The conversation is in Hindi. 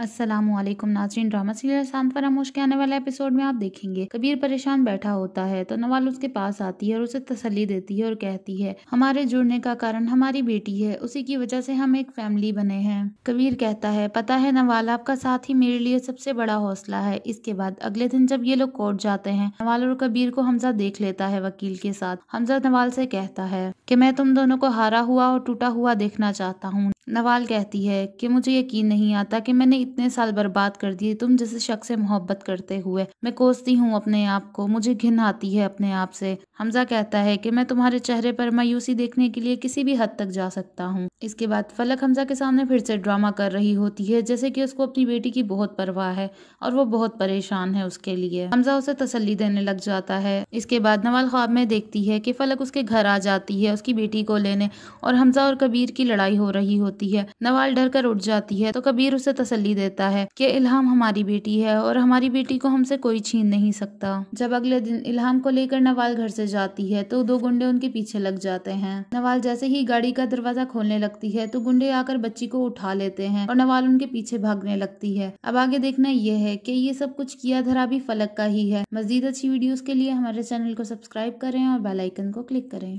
असलम नाजरीन ड्रामा सीरियल शांत फरामोश के आने वाले एपिसोड में आप देखेंगे कबीर परेशान बैठा होता है तो नवाल उसके पास आती है और उसे तसली देती है और कहती है हमारे जुड़ने का कारण हमारी बेटी है उसी की वजह से हम एक फैमिली बने हैं कबीर कहता है पता है नवाल आपका साथ ही मेरे लिए सबसे बड़ा हौसला है इसके बाद अगले दिन जब ये लोग कोर्ट जाते हैं नवाल और कबीर को हमजा देख लेता है वकील के साथ हमजा नवाल से कहता है की मैं तुम दोनों को हारा हुआ और टूटा हुआ देखना चाहता हूँ नवाल कहती है कि मुझे यकीन नहीं आता कि मैंने इतने साल बर्बाद कर दिए तुम जैसे शख्स से मोहब्बत करते हुए मैं कोसती हूँ अपने आप को मुझे घिन आती है अपने आप से हमजा कहता है कि मैं तुम्हारे चेहरे पर मायूसी देखने के लिए किसी भी हद तक जा सकता हूँ इसके बाद फलक हमजा के सामने फिर से ड्रामा कर रही होती है जैसे की उसको अपनी बेटी की बहुत परवाह है और वो बहुत परेशान है उसके लिए हमजा उसे तसली देने लग जाता है इसके बाद नवाल ख्वाब में देखती है की फलक उसके घर आ जाती है उसकी बेटी को लेने और हमजा और कबीर की लड़ाई हो रही होती होती है नवाल डर कर उठ जाती है तो कबीर उसे तसली देता है कि इल्हाम हमारी बेटी है और हमारी बेटी को हमसे कोई छीन नहीं सकता जब अगले दिन इल्हाम को लेकर नवाल घर से जाती है तो दो गुंडे उनके पीछे लग जाते हैं नवाल जैसे ही गाड़ी का दरवाजा खोलने लगती है तो गुंडे आकर बच्ची को उठा लेते हैं और नवाल उनके पीछे भागने लगती है अब आगे देखना यह है कि ये सब कुछ किया धरा भी फलक का ही है मजीद अच्छी वीडियोस के लिए हमारे चैनल को सब्सक्राइब करें और बेलाइकन को क्लिक करें